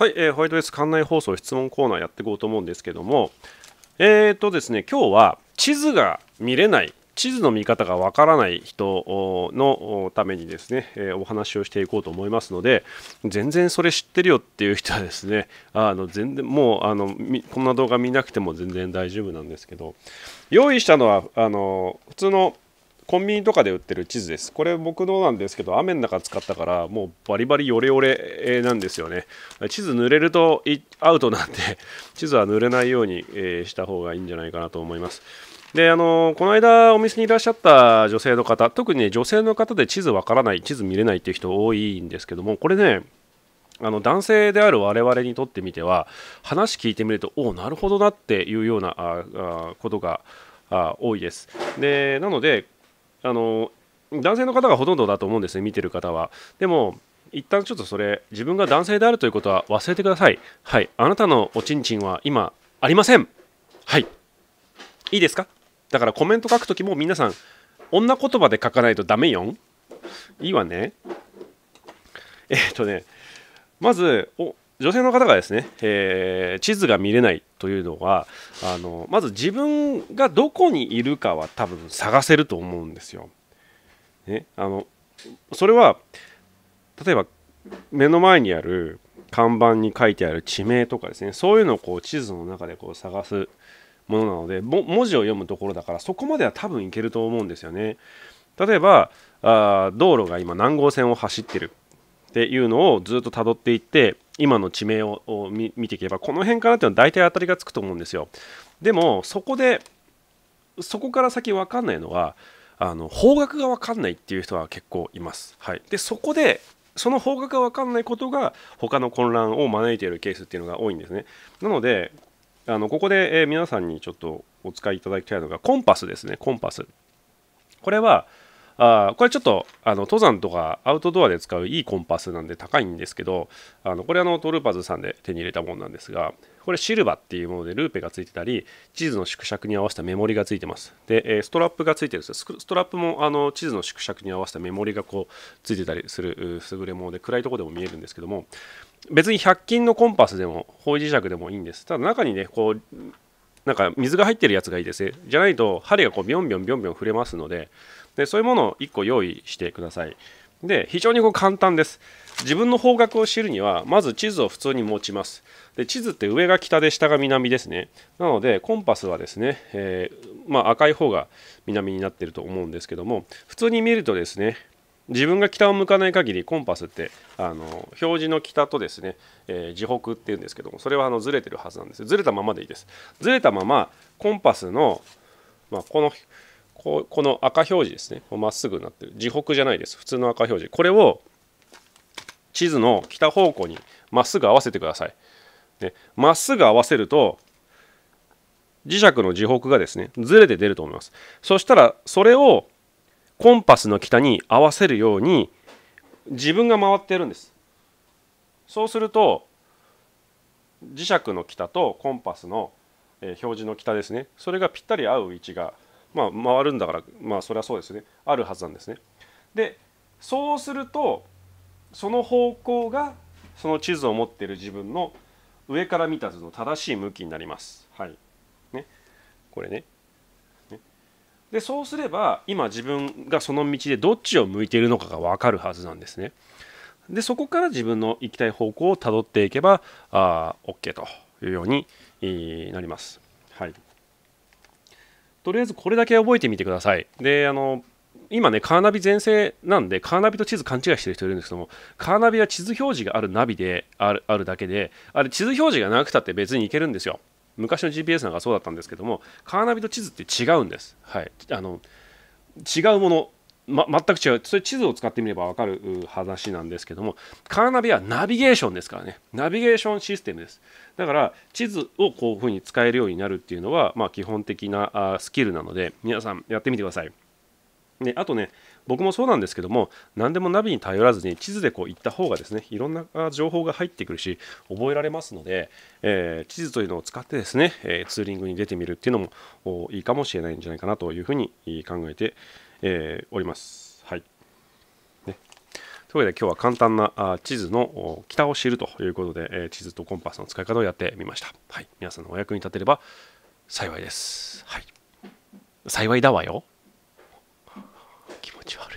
はい、えー、ホワイトベース館内放送質問コーナーやっていこうと思うんですけども、えー、とですね、今日は地図が見れない、地図の見方がわからない人のためにですね、えー、お話をしていこうと思いますので、全然それ知ってるよっていう人はですね、あの全然もうあのこんな動画見なくても全然大丈夫なんですけど、用意したのはあの普通のコンビニとかで売ってる地図です。これ僕のなんですけど、雨の中使ったから、もうバリバリヨレヨレなんですよね。地図濡れるとアウトなんで、地図は濡れないようにした方がいいんじゃないかなと思います。であのこの間お店にいらっしゃった女性の方特に、ね、女性の方で地図わからない地図見れないっていう人多いんですけどもこれねあの男性である我々にとってみては話聞いてみるとおおなるほどなっていうようなああことがあ多いですでなのであの男性の方がほとんどだと思うんですね見てる方はでも一旦ちょっとそれ自分が男性であるということは忘れてくださいはいあなたのおちんちんは今ありませんはいいいですかだからコメント書くときも皆さん女言葉で書かないとダメよいいわねえっ、とねまずお女性の方がですね、えー、地図が見れないというのはあのまず自分がどこにいるかは多分探せると思うんですよ。ね、あのそれは例えば目の前にある看板に書いてある地名とかですねそういうのをこう地図の中でこう探すものなので文字を読むところだからそこまでは多分いけると思うんですよね。例えばあ道路が今何号線を走ってるっていうのをずっと辿っていって今の地名を見ていけばこの辺かなっていうのは大体当たりがつくと思うんですよでもそこでそこから先分かんないのはあの方角が分かんないっていう人は結構います、はい、でそこでその方角が分かんないことが他の混乱を招いているケースっていうのが多いんですねなのであのここで、え皆さんにちょっとお使いいただきたいのがコンパスですねコンパスこれはあこれちょっとあの登山とかアウトドアで使ういいコンパスなんで高いんですけどあのこれあのトルーパーズさんで手に入れたものなんですがこれシルバっていうものでルーペがついてたり地図の縮尺に合わせたメモリがついてますでストラップがついてるんですストラップもあの地図の縮尺に合わせたメモリがこうついてたりする優れもので暗いとこでも見えるんですけども別に100均のコンパスでも方位磁石でもいいんですただ中にねこうなんか水が入ってるやつがいいですねじゃないと針がこうビョンビョンビョンビョン触れますのででそういうものを1個用意してくださいで非常にこう簡単です自分の方角を知るにはまず地図を普通に持ちますで地図って上が北で下が南ですねなのでコンパスはですね、えー、まあ、赤い方が南になってると思うんですけども普通に見るとですね自分が北を向かない限りコンパスってあの表示の北とですね、えー、地北っていうんですけどもそれはあのずれてるはずなんですずれたままでいいですずれたままコンパスの、まあ、このここの赤表示ですねまっすぐになってる地北じゃないです普通の赤表示これを地図の北方向にまっすぐ合わせてくださいま、っすぐ合わせると磁石の磁北がですねずれて出ると思いますそしたらそれをコンパスの北に合わせるように自分が回ってるんですそうすると磁石の北とコンパスの表示の北ですねそれがぴったり合う位置がまあ、回るんだから、まあ、それはそうですねあるはずなんですね。でそうするとその方向がその地図を持っている自分の上から見た図の正しい向きになります。はいね、これね。ねでそうすれば今自分がその道でどっちを向いているのかが分かるはずなんですね。でそこから自分の行きたい方向をたどっていけばあ OK というようになります。はいとりあえずこれだけ覚えてみてください。で、あの、今ね、カーナビ全盛なんで、カーナビと地図勘違いしてる人いるんですけども、カーナビは地図表示があるナビであるあるだけで、あれ、地図表示がなくたって別にいけるんですよ。昔の GPS なんかそうだったんですけども、カーナビと地図って違うんです。はい。あの、違うものま、全く違うそれ地図を使ってみれば分かる話なんですけどもカーナビはナビゲーションですからねナビゲーションシステムですだから地図をこういうふうに使えるようになるっていうのは、まあ、基本的なスキルなので皆さんやってみてくださいね、あとね僕もそうなんですけども何でもナビに頼らずに地図でこう行った方がですねいろんな情報が入ってくるし覚えられますので、えー、地図というのを使ってですね、えツーリングに出てみるっていうのもいいかもしれないんじゃないかなというふうに考えて、えおります。はいね、というわけで今日は簡単な地図の北を知るということで、え地図とコンパスの使い方をやってみました。はい、皆さんのお役に立てれば幸いです。はい、幸いだわよ。気持ち悪